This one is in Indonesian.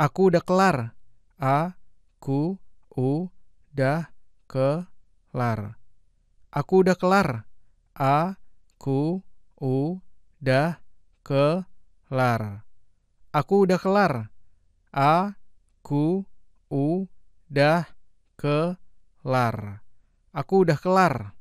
Aku udah kelar. A ku udah kelar. Aku udah kelar. A ku udah kelar. Aku udah kelar. A ku udah kelar. Aku udah kelar.